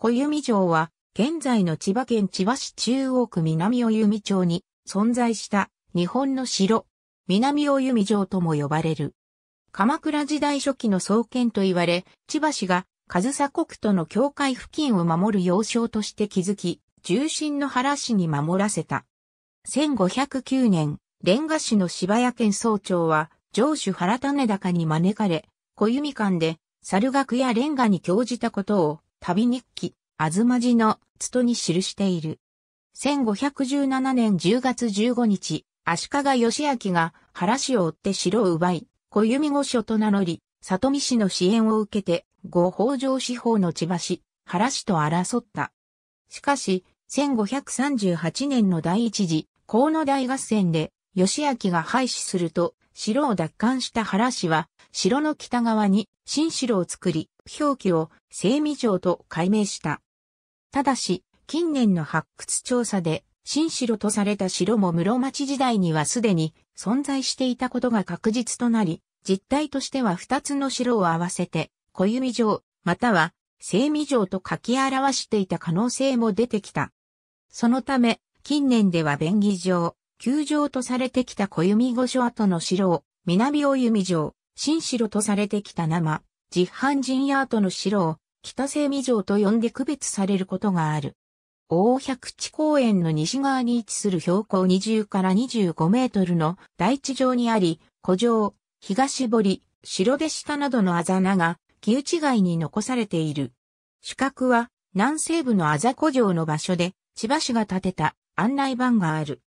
小弓城は、現在の千葉県千葉市中央区南小弓町に存在した日本の城、南小弓城とも呼ばれる。鎌倉時代初期の創建と言われ、千葉市が上総国との境界付近を守る要衝として築き、重心の原市に守らせた。1509年、レンガ市の芝谷県総長は、城主原種高に招かれ、小弓館で、猿楽やレンガに興じたことを、旅日記、あずまじの、つとに記している。1517年10月15日、足利義明が原氏を追って城を奪い、小弓御所と名乗り、里見氏の支援を受けて、ご北条司法の千葉氏、原氏と争った。しかし、1538年の第一次、河野大合戦で、義明が廃止すると、城を奪還した原氏は、城の北側に新城を作り、表記を精味城と改名した。ただし、近年の発掘調査で、新城とされた城も室町時代にはすでに存在していたことが確実となり、実態としては二つの城を合わせて、小弓城、または、精味城と書き表していた可能性も出てきた。そのため、近年では便宜城、旧城とされてきた小弓御所跡の城を、南大弓城、新城とされてきた生、実犯人ヤートの城を北西美城と呼んで区別されることがある。大百地公園の西側に位置する標高20から25メートルの大地上にあり、古城、東堀、城出下などのあざなが、木内外に残されている。主角は南西部のあざ古城の場所で、千葉市が建てた案内板がある。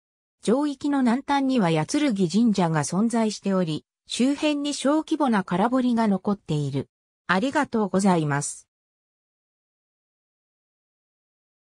上域の南端には八剣神社が存在しており、周辺に小規模な空堀が残っている。ありがとうございます。